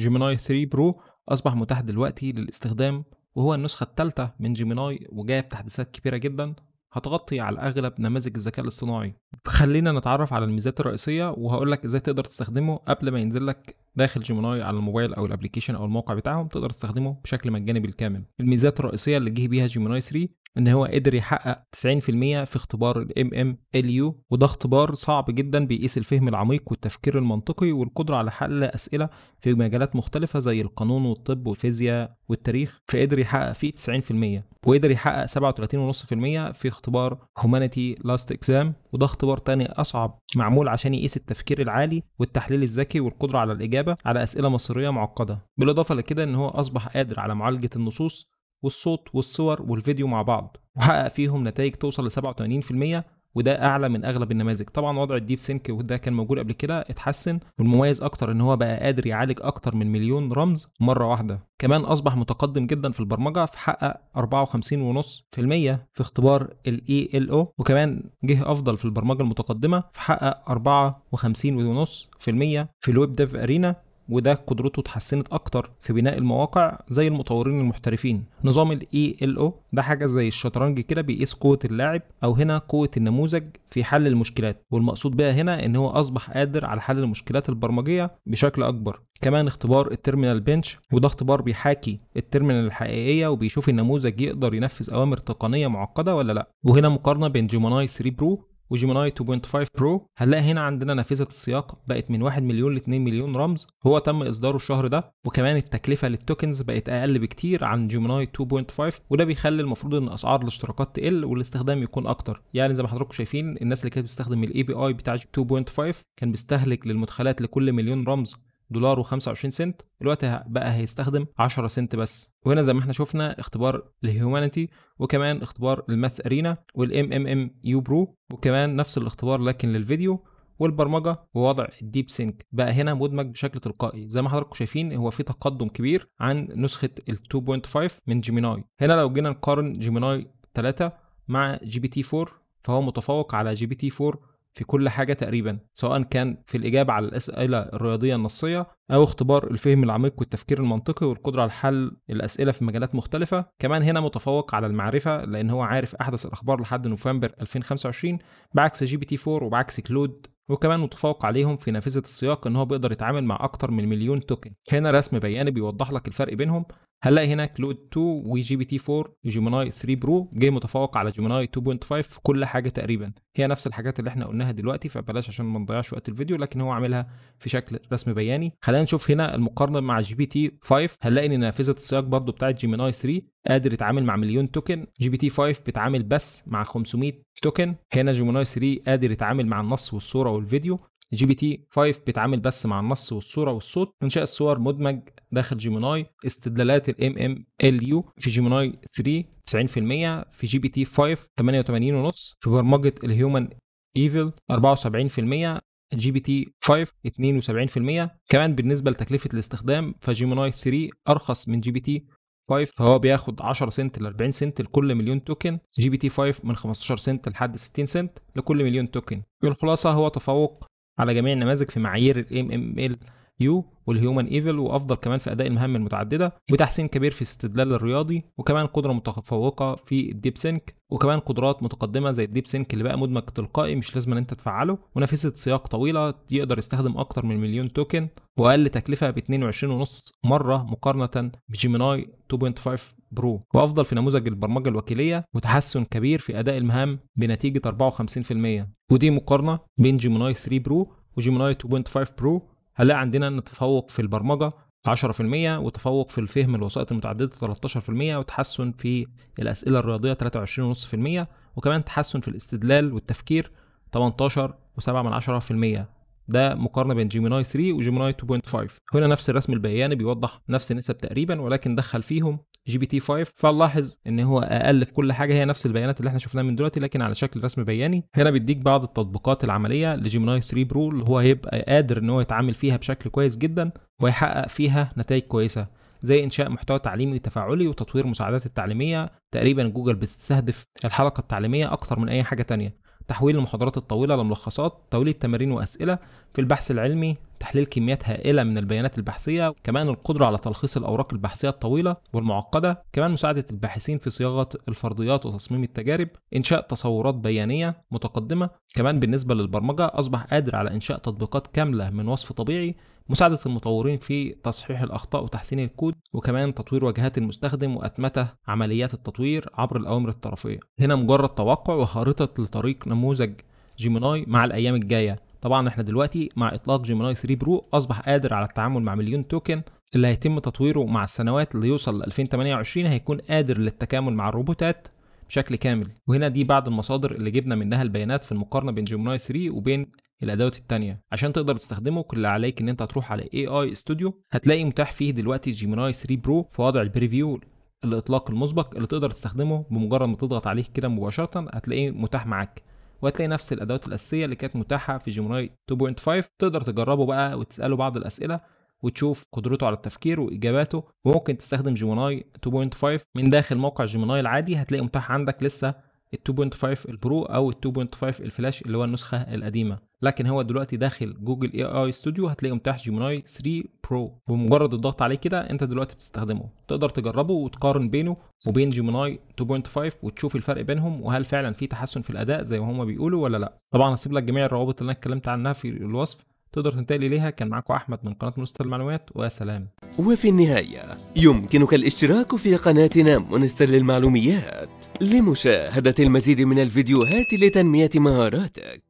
جيميناي 3 برو أصبح متاح دلوقتي للاستخدام وهو النسخة الثالثة من جيميناي وجاية بتحديثات كبيرة جدا هتغطي على أغلب نماذج الذكاء الاصطناعي خلينا نتعرف على الميزات الرئيسية وهقول لك إزاي تقدر تستخدمه قبل ما ينزل لك داخل جيميناي على الموبايل أو الابلكيشن أو الموقع بتاعهم تقدر تستخدمه بشكل مجاني بالكامل الميزات الرئيسية اللي جه بيها جيميناي 3 ان هو قدر يحقق 90% في اختبار الام ام ال MMLU وده اختبار صعب جدا بيقيس الفهم العميق والتفكير المنطقي والقدره على حل اسئله في مجالات مختلفه زي القانون والطب والفيزياء والتاريخ فقدر يحقق فيه 90% وقدر يحقق 37.5% في اختبار Humanity لاست اكزام وده اختبار تاني اصعب معمول عشان يقيس التفكير العالي والتحليل الذكي والقدره على الاجابه على اسئله مصيريه معقده بالاضافه لكده ان هو اصبح قادر على معالجه النصوص والصوت والصور والفيديو مع بعض وحقق فيهم نتائج توصل ل 87% وده اعلى من اغلب النماذج طبعا وضع الديب سينك وده كان موجود قبل كده اتحسن والمميز اكتر ان هو بقى قادر يعالج اكتر من مليون رمز مره واحده كمان اصبح متقدم جدا في البرمجه فحقق 54.5% في اختبار ال ELO وكمان جه افضل في البرمجه المتقدمه فحقق 54.5% في الويب ديف ارينا وده قدرته اتحسنت اكتر في بناء المواقع زي المطورين المحترفين نظام ال ELO ده حاجه زي الشطرنج كده بيقيس قوه اللاعب او هنا قوه النموذج في حل المشكلات والمقصود بها هنا ان هو اصبح قادر على حل المشكلات البرمجيه بشكل اكبر كمان اختبار التيرمينال بنش وده اختبار بيحاكي التيرمينال الحقيقيه وبيشوف النموذج يقدر ينفذ اوامر تقنيه معقده ولا لا وهنا مقارنه بين جيمناي 3 برو وجيميناي 2.5 برو هنلاقي هنا عندنا نافذه السياق بقت من 1 مليون ل 2 مليون رمز هو تم اصداره الشهر ده وكمان التكلفه للتوكنز بقت اقل بكتير عن جيميناي 2.5 وده بيخلي المفروض ان اسعار الاشتراكات تقل والاستخدام يكون اكتر يعني زي ما حضراتكم شايفين الناس اللي كانت بتستخدم الاي بي اي بتاع 2.5 كان بيستهلك للمدخلات لكل مليون رمز دولار و25 سنت الوقت بقى هيستخدم 10 سنت بس وهنا زي ما احنا شفنا اختبار الهيومانيتي وكمان اختبار الماث ارينا والام ام ام يو برو وكمان نفس الاختبار لكن للفيديو والبرمجه ووضع الديب سينك بقى هنا مدمج بشكل تلقائي زي ما حضراتكم شايفين هو في تقدم كبير عن نسخه ال 2.5 من جيميناي هنا لو جينا نقارن جيميناي 3 مع جي بي تي 4 فهو متفوق على جي بي تي 4 في كل حاجة تقريبا سواء كان في الإجابة على الأسئلة الرياضية النصية أو اختبار الفهم العميق والتفكير المنطقي والقدرة على حل الأسئلة في مجالات مختلفة كمان هنا متفوق على المعرفة لأن هو عارف أحدث الأخبار لحد نوفمبر 2025 بعكس جي بي تي 4 وبعكس كلود وكمان متفوق عليهم في نافذة السياق إن هو بيقدر يتعامل مع أكتر من مليون توكن هنا رسم بياني بيوضح لك الفرق بينهم هنلاقي هنا كلود 2 وجي بي تي 4 جيميناي 3 برو جه متفوق على جيميناي 2.5 في كل حاجه تقريبا هي نفس الحاجات اللي احنا قلناها دلوقتي فبلاش عشان ما نضيعش وقت الفيديو لكن هو عاملها في شكل رسم بياني خلينا نشوف هنا المقارنه مع جي بي تي 5 هنلاقي ان نافذه السياق برضو بتاعت جيميناي 3 قادر يتعامل مع مليون توكن جي بي تي 5 بيتعامل بس مع 500 توكن هنا جيميناي 3 قادر يتعامل مع النص والصوره والفيديو جي بي تي 5 بيتعامل بس مع النص والصوره والصوت انشاء الصور مدمج داخل جيميناي استدلالات الام ام ال يو في جيميناي 3 90% في جي بي تي 5 88.5 في برمجه الهيومن ايفل 74% جي بي تي 5 72% كمان بالنسبه لتكلفه الاستخدام فجيميناي 3 ارخص من جي بي تي 5 فهو بياخد 10 سنت ل 40 سنت لكل مليون توكن جي بي تي 5 من 15 سنت لحد 60 سنت لكل مليون توكن بالخلاصه هو تفوق على جميع النماذج في معايير ال يو والهيومن ايفل وافضل كمان في اداء المهام المتعدده وتحسين كبير في الاستدلال الرياضي وكمان قدره متفوقه في الديب سينك وكمان قدرات متقدمه زي الديب سينك اللي بقى مدمج تلقائي مش لازم ان انت تفعله ونافذه سياق طويله يقدر يستخدم اكتر من مليون توكن واقل تكلفه ب 22.5 مره مقارنه بجيميناي 2.5 برو وافضل في نموذج البرمجه الوكيليه وتحسن كبير في اداء المهام بنتيجه 54% ودي مقارنه بين جيميناي 3 برو وجيميناي 2.5 برو هنلاقي عندنا ان التفوق في البرمجه 10% وتفوق في الفهم الوسائط المتعدده 13% وتحسن في الاسئله الرياضيه 23.5% وكمان تحسن في الاستدلال والتفكير 18.7% ده مقارنه بين جيميناي 3 وجيميناي 2.5 هنا نفس الرسم البياني بيوضح نفس النسب تقريبا ولكن دخل فيهم جي بي تي 5 فنلاحظ ان هو اقل في كل حاجه هي نفس البيانات اللي احنا شفناها من دلوقتي لكن على شكل رسم بياني هنا بيديك بعض التطبيقات العمليه لجيميناي 3 برو اللي هو هيبقى قادر ان هو يتعامل فيها بشكل كويس جدا ويحقق فيها نتائج كويسه زي انشاء محتوى تعليمي تفاعلي وتطوير مساعدات التعليميه تقريبا جوجل بتستهدف الحلقه التعليميه اكثر من اي حاجه تانية تحويل المحاضرات الطويلة لملخصات توليد تمارين وأسئلة في البحث العلمي تحليل كميات هائلة من البيانات البحثية كمان القدرة على تلخيص الأوراق البحثية الطويلة والمعقدة كمان مساعدة الباحثين في صياغة الفرضيات وتصميم التجارب إنشاء تصورات بيانية متقدمة كمان بالنسبة للبرمجة أصبح قادر على إنشاء تطبيقات كاملة من وصف طبيعي مساعدة المطورين في تصحيح الأخطاء وتحسين الكود وكمان تطوير واجهات المستخدم وأتمتة عمليات التطوير عبر الأوامر الطرفية هنا مجرد توقع وخارطة لطريق نموذج جيميناي مع الأيام الجاية طبعا احنا دلوقتي مع إطلاق جيميناي 3 برو أصبح قادر على التعامل مع مليون توكن اللي هيتم تطويره مع السنوات اللي يوصل ل 2028 هيكون قادر للتكامل مع الروبوتات بشكل كامل وهنا دي بعض المصادر اللي جبنا منها البيانات في المقارنه بين جيمناي 3 وبين الادوات التانية عشان تقدر تستخدمه كل اللي عليك ان انت هتروح على اي اي استوديو هتلاقي متاح فيه دلوقتي جيميناي 3 برو في وضع البريفيو الاطلاق المسبق اللي تقدر تستخدمه بمجرد ما تضغط عليه كده مباشره هتلاقيه متاح معاك وهتلاقي نفس الادوات الاساسيه اللي كانت متاحه في جيميناي 2.5 تقدر تجربه بقى وتساله بعض الاسئله وتشوف قدرته على التفكير واجاباته وممكن تستخدم جيميناي 2.5 من داخل موقع جيميناي العادي هتلاقي متاح عندك لسه ال 2.5 البرو او ال 2.5 الفلاش اللي هو النسخه القديمه لكن هو دلوقتي داخل جوجل اي اي ستوديو هتلاقيه متاح جيميناي 3 برو بمجرد الضغط عليه كده انت دلوقتي بتستخدمه تقدر تجربه وتقارن بينه وبين جيميناي 2.5 وتشوف الفرق بينهم وهل فعلا في تحسن في الاداء زي ما هما بيقولوا ولا لا طبعا هسيب لك جميع الروابط اللي انا اتكلمت عنها في الوصف تقدر تنتقل اليها كان معاكم احمد من قناه مونستر المعلومات ويا سلام وفي النهايه يمكنك الاشتراك في قناتنا مونستر للمعلوميات لمشاهده المزيد من الفيديوهات لتنميه مهاراتك